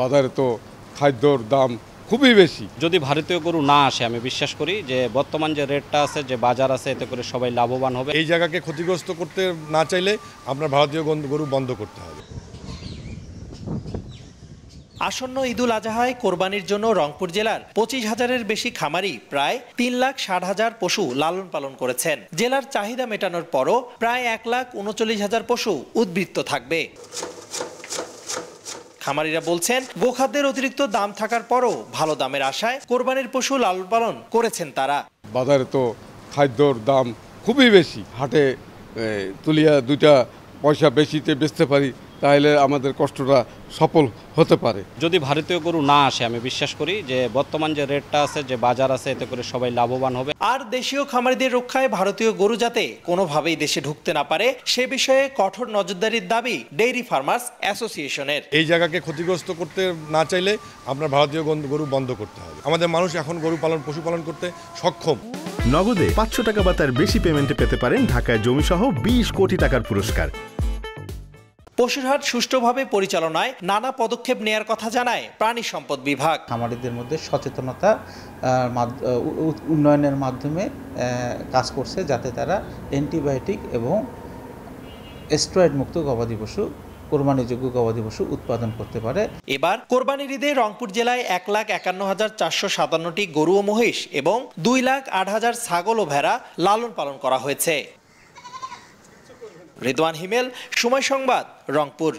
বাজারে তো খাদ্যর দাম খুবই বেশি যদি ভারতীয় গরু না আসে আমি বিশ্বাস করি যে বর্তমান যে রেটটা আছে যে বাজার আছে এতে করে সবাই লাভবান হবে এই জায়গাকে ক্ষতিগ্রস্ত করতে না চাইলে আপনার ভারতীয় গরু বন্ধ করতে হবে আসন্ন ঈদুল আজহায় কোরবানির জন্য রংপুর জেলার পঁচিশ হাজারের বেশি খামারি প্রায় তিন লাখ ষাট হাজার পশু লালন পালন করেছেন জেলার চাহিদা মেটানোর পরও প্রায় এক লাখ উনচল্লিশ হাজার পশু উদ্বৃত্ত থাকবে খামারিরা বলছেন গোখাদ্যের অতিরিক্ত দাম থাকার পরও ভালো দামের আশায় কোরবানির পশু লালন পালন করেছেন তারা বাজারে তো খাদ্যর দাম খুবই বেশি হাটে তুলিয়া দুটা পয়সা বেশিতে বেচতে পারি তাহলে আমাদের কষ্টটা সফল হতে পারে যদি ভারতীয় গরু না আসে আমি বিশ্বাস করি যে বর্তমান যে রেটটা আছে যে বাজার আছে এতে করে সবাই লাভবান হবে আর দেশীয় খামারিদের রক্ষায় ভারতীয় গরু যাতে কোনোভাবেই দেশে ঢুকতে না পারে সে বিষয়ে কঠোর নজরদারির দাবি ডেইরি ফার্মার্স অ্যাসোসিয়েশনের এই জায়গাকে ক্ষতিগ্রস্ত করতে না চাইলে আপনার ভারতীয় গরু বন্ধ করতে হবে আমাদের মানুষ এখন গরু পালন পশুপালন করতে সক্ষম নগদে পাঁচশো টাকা বা তার বেশি পেমেন্টে পেতে পারেন ঢাকায় জমিসহ বিশ কোটি টাকার পুরস্কার পশুরহাট সুষ্ঠুভাবে পরিচালনায় নানা পদক্ষেপ নেয়ার কথা জানায় প্রাণী সম্পদ বিভাগ খামারিদের মধ্যে সচেতনতা উন্নয়নের মাধ্যমে কাজ করছে যাতে তারা অ্যান্টিবায়োটিক এবং স্টেরয়েড মুক্ত গবাদি পশু কোরবানিযোগ্য গবাদি পশু উৎপাদন করতে পারে এবার কোরবানির ঈদে রংপুর জেলায় এক লাখ একান্ন হাজার চারশো সাতান্নটি গরু ও মহিষ এবং দুই লাখ আট হাজার ছাগল ও ভেড়া লালন পালন করা হয়েছে রিদওয়ান হিমেল সময় সংবাদ রংপুর